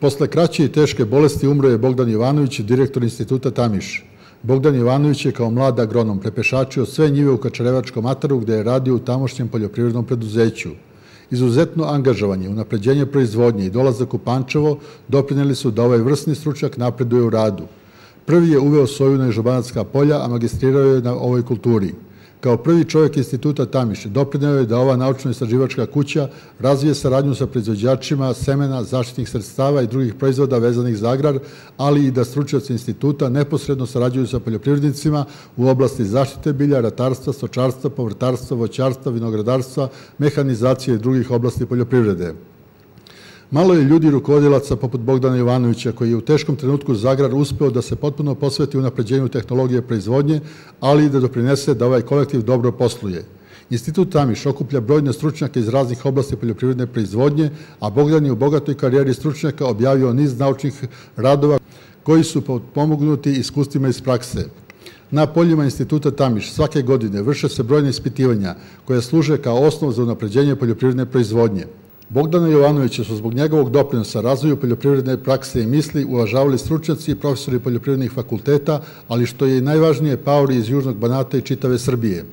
Posle kraće i teške bolesti umro je Bogdan Jovanović, direktor instituta Tamiš. Bogdan Jovanović je kao mlad agronom prepešačio sve njive u Kačarevačkom ataru gde je radio u tamošnjem poljoprivrednom preduzeću. Izuzetno angažovanje, unapređenje proizvodnje i dolazak u Pančevo doprineli su da ovaj vrsni stručak napreduje u radu. Prvi je uveo soju na Žobanacka polja, a magistrirao je na ovoj kulturi – Kao prvi čovjek instituta Tamiše doprineo je da ova naučno-istraživačka kuća razvije saradnju sa proizvođačima semena, zaštitnih sredstava i drugih proizvoda vezanih za agrar, ali i da stručnjaci instituta neposredno sarađuju sa poljoprivrednicima u oblasti zaštite bilja, ratarstva, stočarstva, povrtarstva, voćarstva, vinogradarstva, mehanizacije i drugih oblasti poljoprivrede. Malo je ljudi rukovodilaca poput Bogdana Jovanovića koji je u teškom trenutku Zagrar uspeo da se potpuno posveti u napređenju tehnologije proizvodnje, ali i da doprinese da ovaj kolektiv dobro posluje. Institut Tamiš okuplja brojne stručnjake iz raznih oblasti poljoprivredne proizvodnje, a Bogdan je u bogatoj karijeri stručnjaka objavio niz naučnih radova koji su pomognuti iskustvima iz prakse. Na poljima instituta Tamiš svake godine vrše se brojne ispitivanja koje služe kao osnov za unapređenje poljoprivredne proizvodnje. Bogdana Jovanovića su zbog njegovog doprinosa razvoju poljoprivredne prakse i misli uvažavali stručnjaci i profesori poljoprivrednih fakulteta, ali što je i najvažnije, paori iz Južnog Banata i čitave Srbije.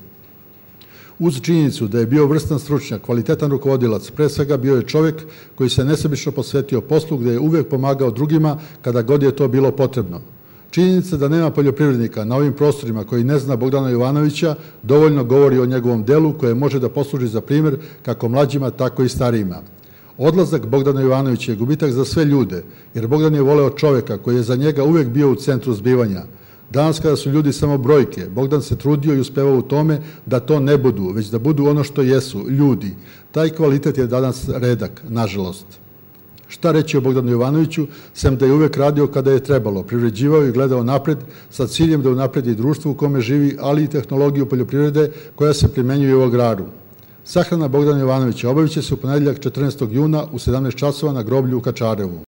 Uz činjenicu da je bio vrstan stručnjak, kvalitetan rukovodilac, pre svega bio je čovek koji se nesebično posvetio poslu gde je uvek pomagao drugima kada god je to bilo potrebno. Činjenica da nema poljoprivrednika na ovim prostorima koji ne zna Bogdana Jovanovića dovoljno govori o njegovom delu koje može da posluži za primer kako mlađima, tako i starijima. Odlazak Bogdana Jovanovića je gubitak za sve ljude, jer Bogdan je voleo čoveka koji je za njega uvek bio u centru zbivanja. Danas kada su ljudi samo brojke, Bogdan se trudio i uspevao u tome da to ne budu, već da budu ono što jesu, ljudi. Taj kvalitet je danas redak, nažalost. Šta reći o Bogdanu Jovanoviću, sem da je uvek radio kada je trebalo, privređivao i gledao napred sa ciljem da unapredi društvo u kome živi, ali i tehnologiju poljoprivrede koja se primenjuje u agraru. Sahrana Bogdana Jovanovića obaviće se u ponedeljak 14. juna u 17 časova na groblju u Kačarevu.